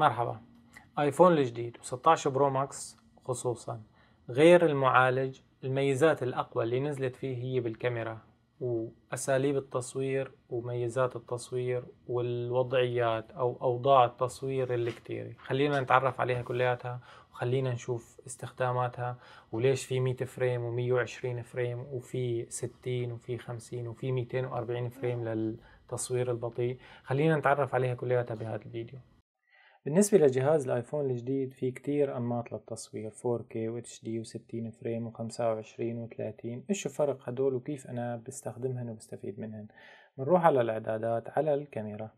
مرحبا ايفون الجديد و16 برو ماكس خصوصا غير المعالج الميزات الأقوى اللي نزلت فيه هي بالكاميرا وأساليب التصوير وميزات التصوير والوضعيات أو أوضاع التصوير اللي كتير خلينا نتعرف عليها كلياتها وخلينا نشوف استخداماتها وليش في 100 فريم و120 فريم وفي 60 وفي 50 وفي 240 فريم للتصوير البطيء خلينا نتعرف عليها كلياتها بهذا الفيديو بالنسبة لجهاز الايفون الجديد في كتير انماط للتصوير 4K و HD و 60 فريم و 25 و 30 ايش الفرق هدول وكيف انا بستخدمهن وبستفيد منهن بنروح على الاعدادات على الكاميرا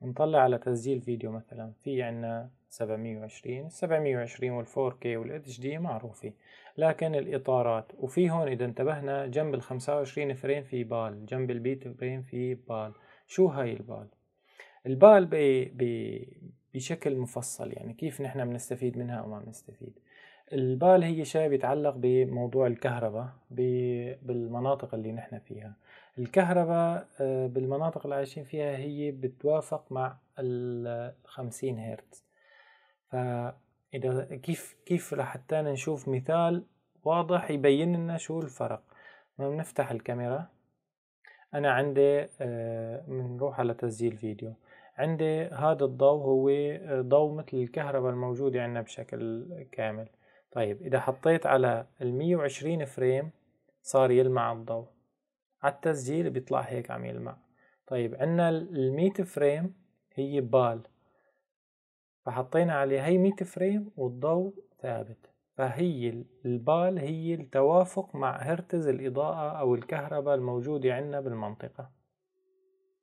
بنطلع على تسجيل فيديو مثلا في عنا 720 720 وال 4K وال HD معروفة لكن الإطارات وفي هون إذا انتبهنا جنب ال 25 فريم في بال جنب البيت فريم في بال شو هاي البال البال بشكل مفصل يعني كيف نحن بنستفيد منها او ما بنستفيد البال هي شيء بيتعلق بموضوع الكهرباء بالمناطق اللي نحن فيها الكهرباء آه، بالمناطق اللي عايشين فيها هي بتوافق مع ال هرتز فإذا كيف كيف لحتى نشوف مثال واضح يبين لنا شو الفرق لما بنفتح الكاميرا أنا عندي بنروح آه، على تسجيل فيديو عندي هذا الضوء هو آه، ضوء مثل الكهرباء الموجودة عندنا بشكل كامل طيب إذا حطيت على المية وعشرين فريم صار يلمع الضوء على التسجيل بيطلع هيك عم يلمع طيب عندنا المية فريم هي بال فحطينا عليه هي 100 فريم والضوء ثابت فهي البال هي التوافق مع هرتز الإضاءة أو الكهرباء الموجودة عندنا بالمنطقة